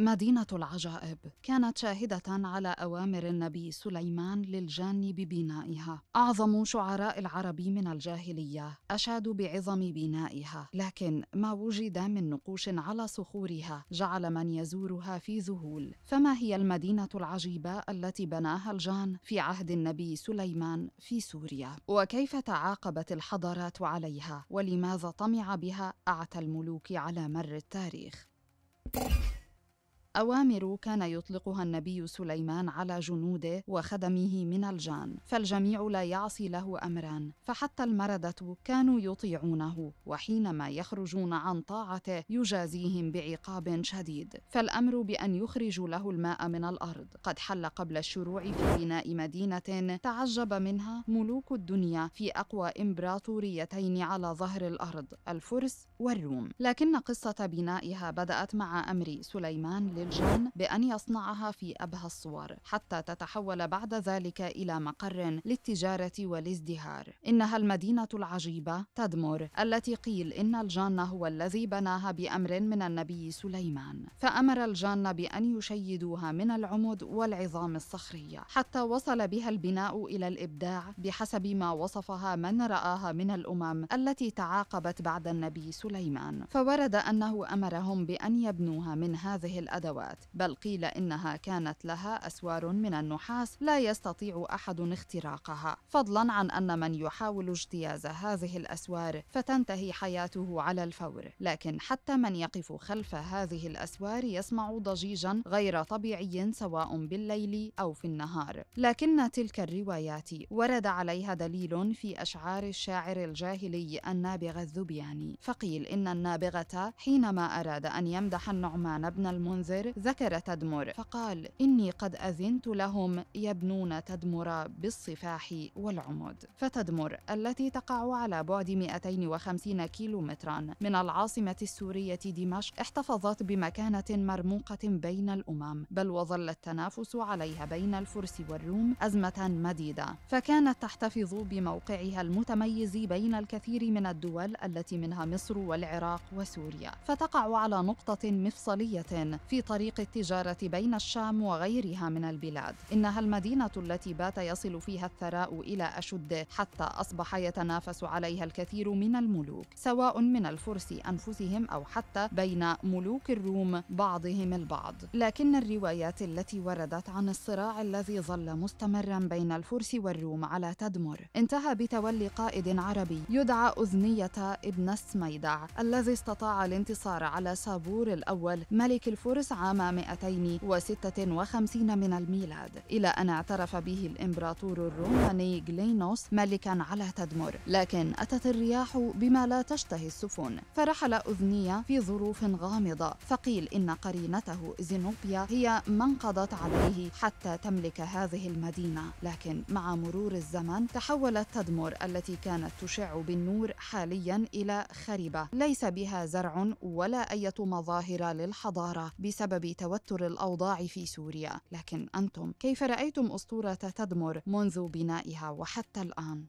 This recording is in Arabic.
مدينة العجائب كانت شاهدة على أوامر النبي سليمان للجان ببنائها أعظم شعراء العرب من الجاهلية أشادوا بعظم بنائها لكن ما وجد من نقوش على صخورها جعل من يزورها في ذهول فما هي المدينة العجيبة التي بناها الجان في عهد النبي سليمان في سوريا وكيف تعاقبت الحضارات عليها ولماذا طمع بها أعتى الملوك على مر التاريخ أوامر كان يطلقها النبي سليمان على جنوده وخدمه من الجان، فالجميع لا يعصي له أمرا، فحتى المردة كانوا يطيعونه، وحينما يخرجون عن طاعته يجازيهم بعقاب شديد، فالأمر بأن يخرجوا له الماء من الأرض، قد حل قبل الشروع في بناء مدينة تعجب منها ملوك الدنيا في أقوى إمبراطوريتين على ظهر الأرض، الفرس والروم، لكن قصة بنائها بدأت مع أمر سليمان للجن بأن يصنعها في أبهى الصور حتى تتحول بعد ذلك إلى مقر للتجارة والازدهار إنها المدينة العجيبة تدمر التي قيل إن الجان هو الذي بناها بأمر من النبي سليمان فأمر الجان بأن يشيدوها من العمود والعظام الصخرية حتى وصل بها البناء إلى الإبداع بحسب ما وصفها من رآها من الأمم التي تعاقبت بعد النبي سليمان فورد أنه أمرهم بأن يبنوها من هذه الأدوات الأدوات بل قيل إنها كانت لها أسوار من النحاس لا يستطيع أحد اختراقها فضلا عن أن من يحاول اجتياز هذه الأسوار فتنتهي حياته على الفور لكن حتى من يقف خلف هذه الأسوار يسمع ضجيجا غير طبيعي سواء بالليل أو في النهار لكن تلك الروايات ورد عليها دليل في أشعار الشاعر الجاهلي النابغ الذبياني فقيل إن النابغة حينما أراد أن يمدح النعمان بن المنذر الجابر ذكر تدمر فقال إني قد أذنت لهم يبنون تدمر بالصفاح والعمود فتدمر التي تقع على بعد 250 كيلومترا من العاصمة السورية دمشق احتفظت بمكانة مرموقة بين الأمم بل وظل التنافس عليها بين الفرس والروم أزمة مديدة فكانت تحتفظ بموقعها المتميز بين الكثير من الدول التي منها مصر والعراق وسوريا فتقع على نقطة مفصلية في طريق التجارة بين الشام وغيرها من البلاد إنها المدينة التي بات يصل فيها الثراء إلى أشده حتى أصبح يتنافس عليها الكثير من الملوك سواء من الفرس أنفسهم أو حتى بين ملوك الروم بعضهم البعض لكن الروايات التي وردت عن الصراع الذي ظل مستمرا بين الفرس والروم على تدمر انتهى بتولي قائد عربي يدعى أذنية ابن السميدع الذي استطاع الانتصار على سابور الأول ملك الفرس عام 256 من الميلاد إلى أن اعترف به الإمبراطور الروماني جلينوس ملكا على تدمر لكن أتت الرياح بما لا تشتهي السفن فرحل أذنية في ظروف غامضة فقيل إن قرينته زينوبيا هي من قضت عليه حتى تملك هذه المدينة لكن مع مرور الزمن تحولت تدمر التي كانت تشع بالنور حاليا إلى خربة ليس بها زرع ولا أي مظاهر للحضارة بسبب بسبب توتر الأوضاع في سوريا لكن أنتم كيف رأيتم أسطورة تدمر منذ بنائها وحتى الآن؟